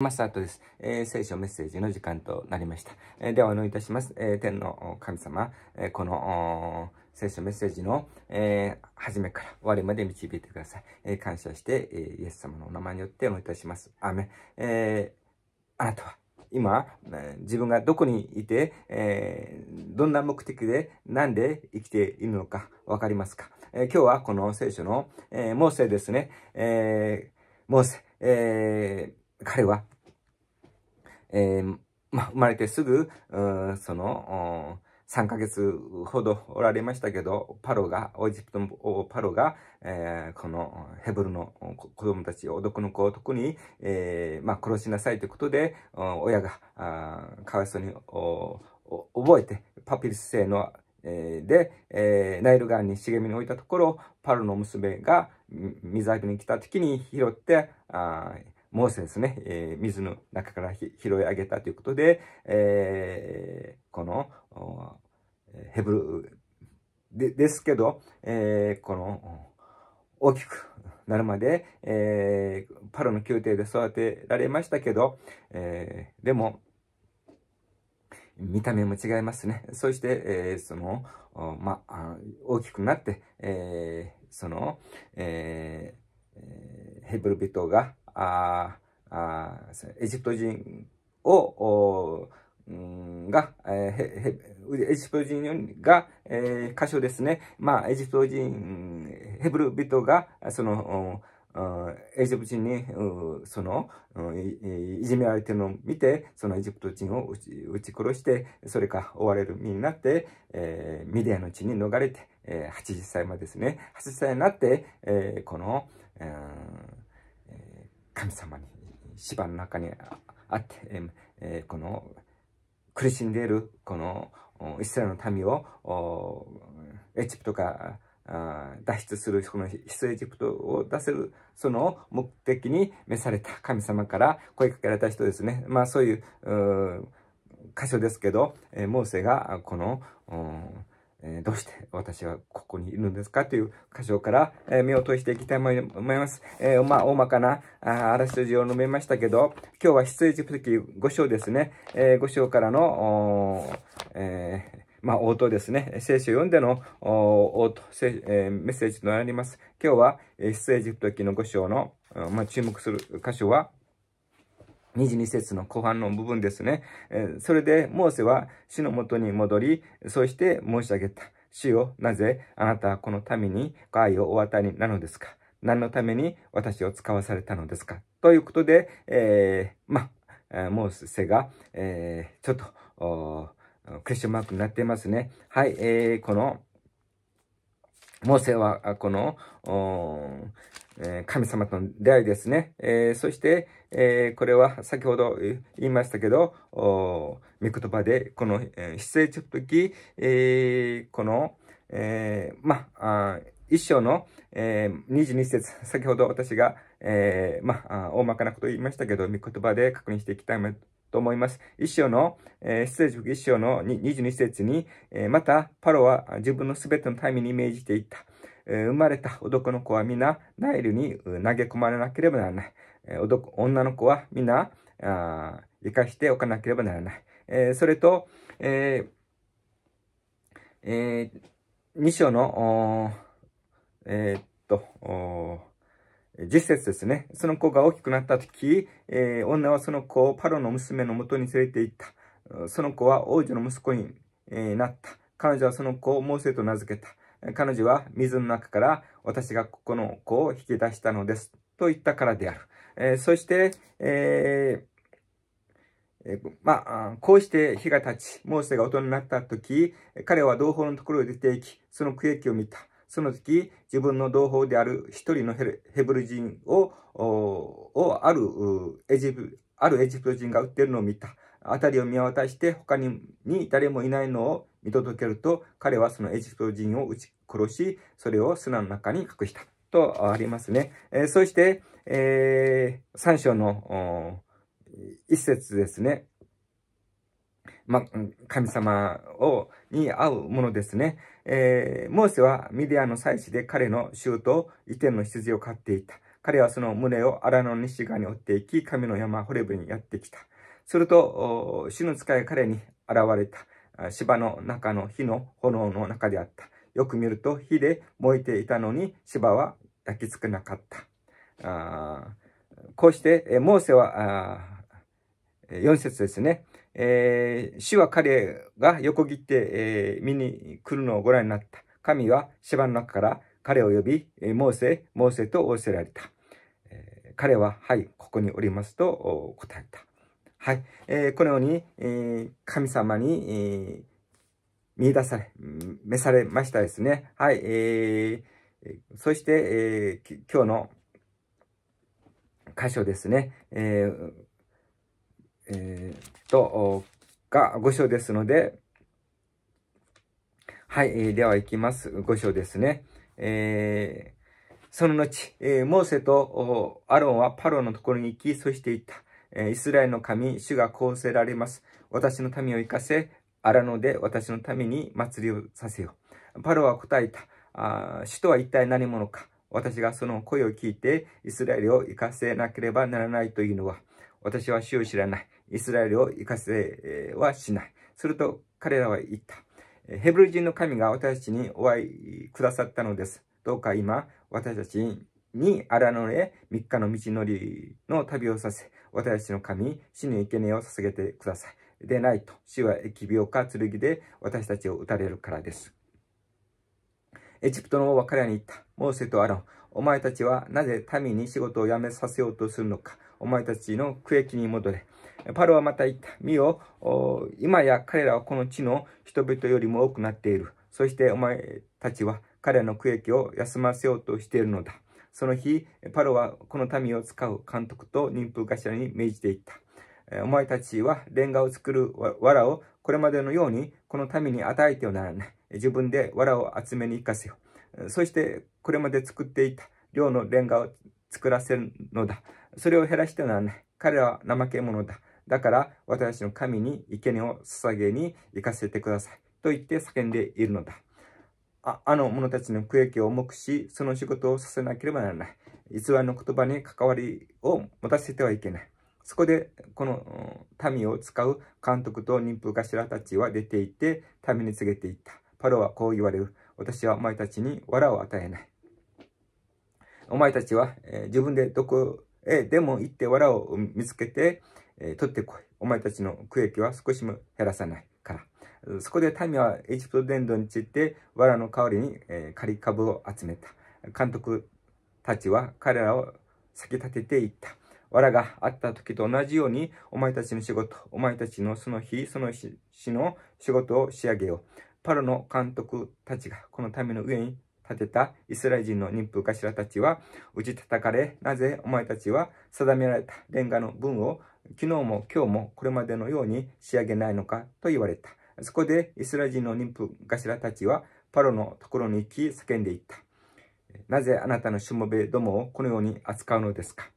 マスタートです、えー、聖書メッセージの時間となりました。えー、ではお祈りいたします。えー、天の神様、えこの聖書メッセージの、えめから終わりまで導いてください。え感謝して、えイエス様のお名前によってお祈りいたします。アメン。えあなたは今、自分がどこにいて、えどんな目的で、何で生きているのかわかりますか、え今日はこの聖書の、えモーセですね。えモーセ、え彼は、えー、ま、生まれてすぐ、うん、その、3ヶ月ほどおられましたけど、パロが、エジプトのパロが、えー、このヘブルの子供たち、を、男の子を特に、えー、まあ、殺しなさいということで、親がかわいそうに覚えて、パピルス製の、えー、で、えナイル川に茂みに置いたところ、パロの娘が水揚げに来た時に拾って、モーセですね、えー、水の中から拾い上げたということで、えー、このヘブルでですけど、えー、この大きくなるまで、えー、パロの宮廷で育てられましたけど、えー、でも見た目も違いますねそして、えー、そのま大きくなって、えー、その、えー、ヘブル人がああエジプト人を、が、えー、エジプト人が、えー、箇所ですね、まあ、エジプト人、ヘブル人が、その、エジプト人に、その、いじめられてるのを見て、そのエジプト人を撃ち殺して、それか追われる身になって、えー、ミディアの地に逃れて、えー、80歳までですね、80歳になって、えー、この、うん神様に、芝の中にあって、えー、この苦しんでいるこのイスラエルの民をエジプトから脱出するこの出エジプトを出せるその目的に召された神様から声かけられた人ですねまあそういう箇所ですけど、えー、モーセがこのえー、どうして私はここにいるんですかという箇所から、えー、目を通していきたいと思います。えー、まあ、大まかなああらすじを述べましたけど、今日は出エジプト記5章ですね。え5章からの、えまあ、応答ですね。聖書読んでの応答、えメッセージとなります。今日は、出エジプト記の5章の、まあ、注目する箇所は、22節の後半の部分ですね。それで、モーセは主のもとに戻り、そして申し上げた。主よ、なぜあなたはこの民に害をお与えになるのですか何のために私を使わされたのですかということで、えー、まあ、モーセが、えー、ちょっと、クエスチョンマークになっていますね。はい、えー、この、モーセは、この、え神様との出会いですね。えそして、えこれは先ほど言いましたけど、御言葉で、この、えー、出演時、えこの、えまあ、一章の、えー、22節、先ほど私が、えー、まあ、大まかなことを言いましたけど、御言葉で確認していきたいと思います。一章の、えー、出演時一章の22節に、えー、また、パロは自分のすべての民に命じていった。生まれた男の子は皆、ナイルに投げ込まれなければならない。女の子は皆、生かしておかなければならない。それと、えーえー、2章の、えー、っと、実節ですね。その子が大きくなった時、えー、女はその子をパロの娘のもとに連れて行った。その子は王女の息子に、えー、なった。彼女はその子をモーセと名付けた。彼女は水の中から私がここの子を引き出したのです。と言ったからである。えー、そして、えーまあ、こうして日が経ち、モーセが大人になった時、彼は同胞のところへ出て行き、その区域を見た。その時、自分の同胞である一人のヘブル人を、をあるエジプ、あるエジプト人が売っているのを見た。辺りを見渡して他に誰もいないのを見届けると、彼はそのエジプト人を撃ち殺し、それを砂の中に隠した。とありますね。えー、そして、えー、3章の一節ですね。ま、神様を、に会うものですね。えー、モーセはミディアの祭司で彼の州と移転の羊を飼っていた。彼はその胸を荒野の西側に追っていき、神の山ホレブにやってきた。すると、主の使い彼に現れた。芝の中の火の炎の中であった。よく見ると火で燃えていたのに芝は焼きつくなかった。あこうして、モーセは、4節ですね。えー、主は彼が横切って、えー、見に来るのをご覧になった。神は芝の中から彼を呼び、モーセ、モーセと仰せられた。えー、彼は、はい、ここにおりますと答えた。はい。えー、このように、えー、神様に、えー、見出され、召されましたですね。はい。えー、そして、えー、今日の箇所ですね。えー、えー、と、が5章ですので、はい。えー、では行きます。5章ですね。えー、その後、モーセとアロンはパロのところに行き、そして行った。イスラエルの神、主がこうせられます。私の民を生かせ、アラノで私の民に祭りをさせよ。パロは答えた。主とは一体何者か。私がその声を聞いて、イスラエルを生かせなければならないというのは、私は主を知らない。イスラエルを生かせはしない。すると彼らは言った。ヘブル人の神が私たちにお会いくださったのです。どうか今、私たちにアラノへ3日の道のりの旅をさせ、私たちの神、死の生贄を捧げてください。でないと、死は疫病か剣で私たちを撃たれるからです。エジプトの王は彼らに言った。モーセとアロン、お前たちはなぜ民に仕事を辞めさせようとするのか。お前たちの区域に戻れ。パロはまた言った。見よ、今や彼らはこの地の人々よりも多くなっている。そしてお前たちは彼らの区域を休ませようとしているのだ。その日、パロはこの民を使う監督と妊婦頭に命じていった。お前たちはレンガを作る藁をこれまでのようにこの民に与えてはならない。自分で藁を集めに行かせよ。そしてこれまで作っていた量のレンガを作らせるのだ。それを減らしてはならない。彼らは怠け者だ。だから私の神に生贄を捧げに行かせてください。と言って叫んでいるのだ。ああの者たちの苦役を重くし、その仕事をさせなければならない。偽りの言葉に関わりを持たせてはいけない。そこで、この民を使う監督と妊婦頭たちは出て行って、民に告げていった。パロはこう言われる。私はお前たちに藁を与えない。お前たちは、えー、自分でどこへでも行って藁を見つけて、えー、取ってこい。お前たちの区域は少しも減らさない。そこで民はエジプト伝道について藁の代わりに、えり仮株を集めた。監督たちは彼らを先立てていった。藁があった時と同じように、お前たちの仕事、お前たちのその日、その日の仕事を仕上げよう。パロの監督たちがこの民の上に立てたイスラエル人の妊婦頭たちは打ち叩かれ、なぜお前たちは定められたレンガの文を昨日も今日もこれまでのように仕上げないのかと言われた。そこでイスラ人の妊婦頭たちはパロのところに行き叫んでいった。なぜあなたのしもべどもをこのように扱うのですか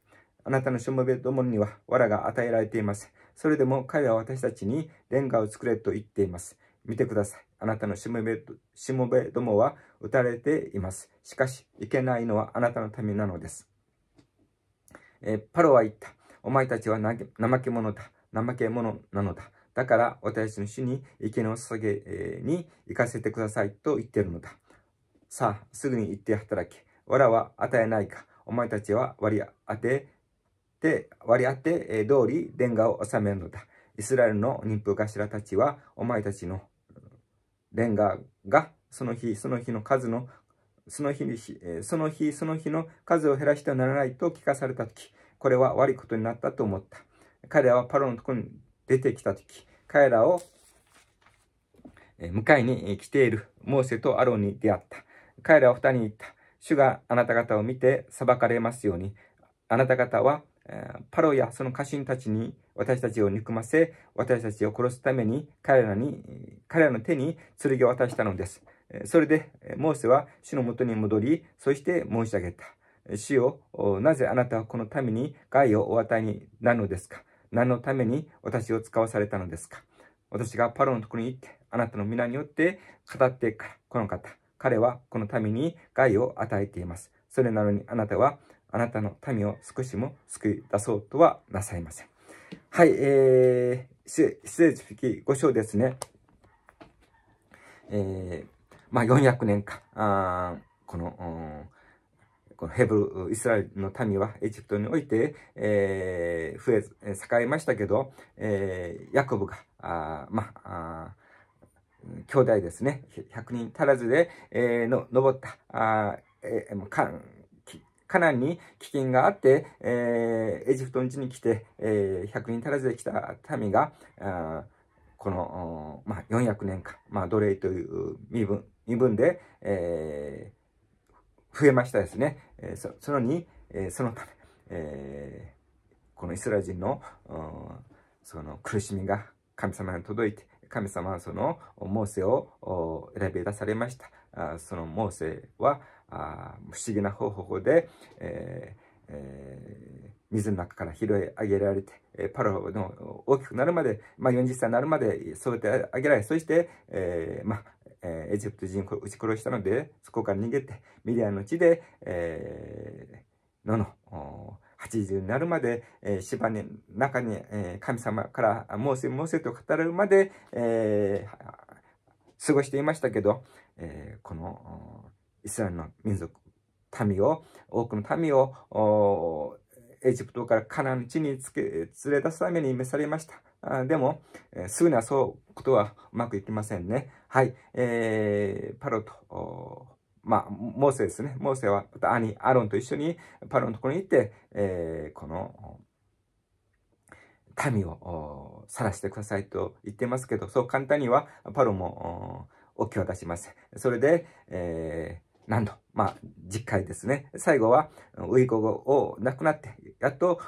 あなたのしもべどもには藁が与えられています。それでも彼は私たちにレンガを作れと言っています。見てください。あなたのしもべしもべどもは打たれています。しかし、いけないのはあなたのためなのです。えパロは言った。お前たちは怠け者だ。怠け者なのだ。だから私の主に池の捧げに行かせてくださいと言っているのだ。さあ、すぐに行って働け。わらは与えないか。お前たちは割り当てて、割り当て通り殿下を治めるのだ。イスラエルの妊婦頭たちは、お前たちの殿下がその日その日の数のその日その日その日の数を減らしてはならないと聞かされた時、これは悪いことになったと思った。彼らはパロのところに出てきた時、彼らを迎えに来ているモーセとアロンに出会った。彼らは二人に言った。主があなた方を見て裁かれますように、あなた方はパロやその家臣たちに私たちを憎ませ、私たちを殺すために彼らに、彼らの手に剣を渡したのです。それで、モーセは主のもとに戻り、そして申し上げた。主よ、なぜあなたはこのために害をお与えになるのですか何のために私を使わされたのですか私がパロのところに行って、あなたの皆によって語っていくから、この方、彼はこの民に害を与えています。それなのにあなたは、あなたの民を少しも救い出そうとはなさいません。はい、えー、失礼しき5章ですね。えー、まあ400年か、あこの、このヘブル、イスラエルの民はエジプトにおいて、えー、増え、栄えましたけど、えー、ヤコブが、あまあ、兄弟ですね、100人足らずで、えー、の、登った、あえー、かカナンに飢饉があって、えー、エジプトの地に来て、えー、100人足らずで来た民が、あこの、まあ、400年間、まあ、奴隷という身分、身分で、えー、増えましたですね。えー、そのに、えー、そのため、えー、このイスラエル人の、その苦しみが神様に届いて、神様はそのモーセを選び出されました。あそのモーセはあ不思議な方法で、えーえー、水の中から拾い上げられて、えパロの大きくなるまで、まあ、40歳になるまで育て上げられ、そして、えー、まあ、えー、エジプト人を撃ち殺したので、そこから逃げて、ミディアの地で、えー、のの、80になるまで、えー、芝に、中に、えー、神様から、モーセ、モーセと語るまで、えー、過ごしていましたけど、えー、この、イスラエルの民族、民を、多くの民を、エジプトからカナン地につけ連れ出すために召されました。でも、すぐにはそうことはうまくいきませんね。はい、えー、パロと、まあ、モーセですね。モーセは、また兄、アロンと一緒にパロのところに行って、えー、この、民を晒してくださいと言ってますけど、そう簡単にはパロもお気を出します。それで、えー何度、まあ、10回ですね。最後は、ウイコを亡くなって、やっと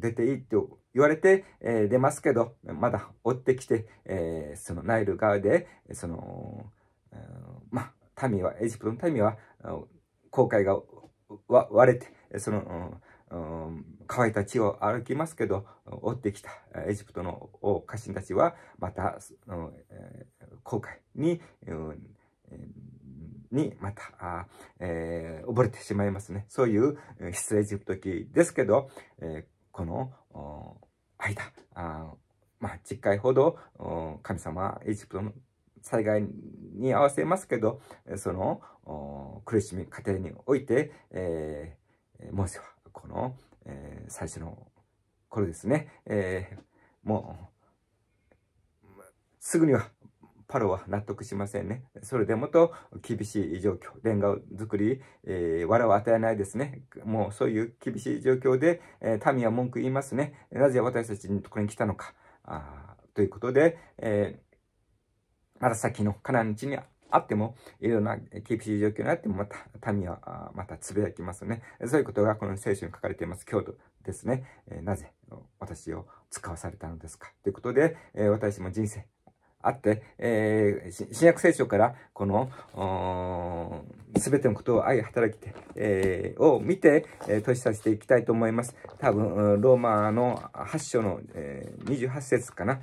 出ていいって言われて、えー、出ますけど、まだ追ってきて、えー、そのナイル川で、その、まあ、民は、エジプトの民は、後悔が割れて、その、うん、乾いた地を歩きますけど、追ってきたエジプトの家臣たちは、また、う悔航海に、うにまた、えー、溺れてしまいますね。そういう失エジプト記ですけど、えー、この間、あまあ、10回ほど神様エジプトの災害に合わせますけど、その苦しみ過程において、えー、モーセはこの、えー、最初の頃ですね、えー、もうすぐにはパロは納得しませんね。それでもと厳しい状況、レンガ作り、えー、藁を与えないですね。もうそういう厳しい状況で、えー、民は文句言いますね。なぜ私たちのところに来たのか。あということで、えー、まだ先のカナン地にあっても、いろんな厳しい状況にあっても、また民はまたつぶやきますね。そういうことがこの聖書に書かれています。京都ですね。えー、なぜ私を使わされたのですか。ということで、えー、私も人生、あって、えー、新約聖書から、この、すべてのことを愛、働きて、えー、を見て、えー、させていきたいと思います。多分、ローマの8章の、えー、28節かな。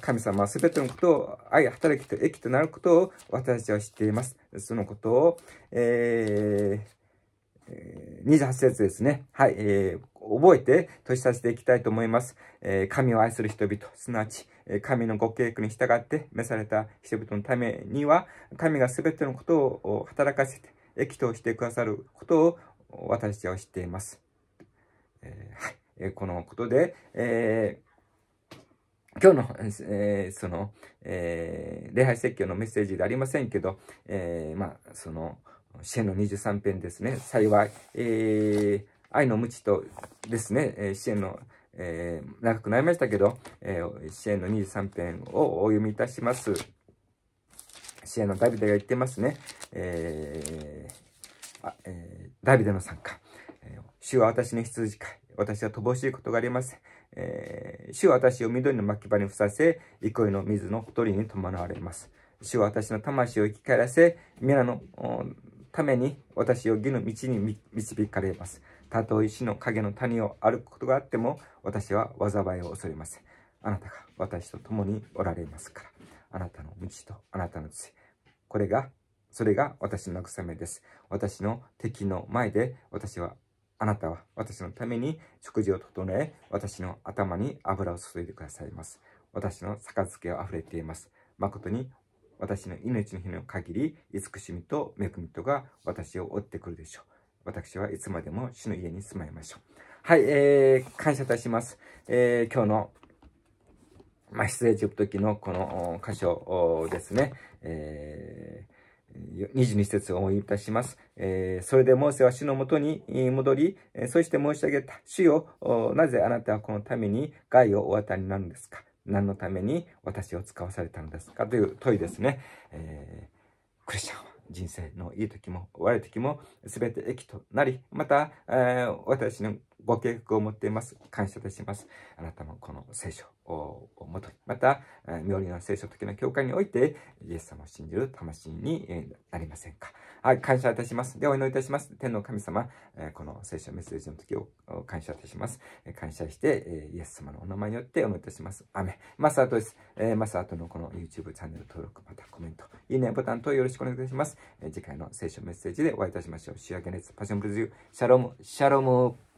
神様はすべてのことを愛、働きと益となることを私たちは知っています。そのことを、えー、28節ですね。はい、えー覚えて年させていきたいと思います。えー、神を愛する人々、すなわち、え神のご計画に従って召された人々のためには、神が全てのことを働かせて、益としてくださることを私たちは知っています。えー、はい、えー、このことで、え今日の、えその、え礼拝説教のメッセージでありませんけど、えまあ、その、詩の23編ですね、幸い、え愛の無知とですね、えー、支援の、えー、長くなりましたけど、えー、支援の23編をお読みいたします。支援のダビデが言ってますね。えー、あえー、ダビデの参加。えー、主は私の羊飼い。私は乏しいことがありません。えー、主は私を緑の牧場にふさせ、憩いの水のほとりに伴われます。主は私の魂を生き返らせ、皆のために私を義の道に導かれます。たとえ死の影の谷を歩くことがあっても、私は災いを恐れません。あなたが私と共におられますから。あなたの道とあなたの杖。これが、それが私の慰めです。私の敵の前で、私は、あなたは私のために食事を整え、私の頭に油を注いでくださいます。私の杯は溢れています。誠に私の命の日の限り、慈しみと恵みとが私を追ってくるでしょう。私はいつまでも主の家に住まいましょう。はい、えー、感謝いたします。えー、今日の、まあ、出エジプト記のこの箇所ですね。えー22節を思いいたします。えー、それでモーセは主のもとに戻り、えそして申し上げた。主よ、なぜあなたはこのために害をお与えになるんですか何のために私を使わされたのですかという問いですね。えー、クリスチャンは人生のいい時も悪い時も全て益となり、また、えー、私のご契約を持っています。感謝いたします。あなたもこの聖書をもとに、また、妙理の聖書的な教会において、イエス様を信じる魂になりませんか。はい、感謝いたします。ではお祈りいたします。天の神様、この聖書メッセージの時を感謝いたします。感謝して、イエス様のお名前によってお祈りいたします。アメマスアートです。マスアートのこの YouTube チャンネル登録、またコメント、いいねボタンとよろしくお願いいたします。次回の聖書メッセージでお会いいたしましょう。仕上げ熱、パションブルズシャロム、シャロム。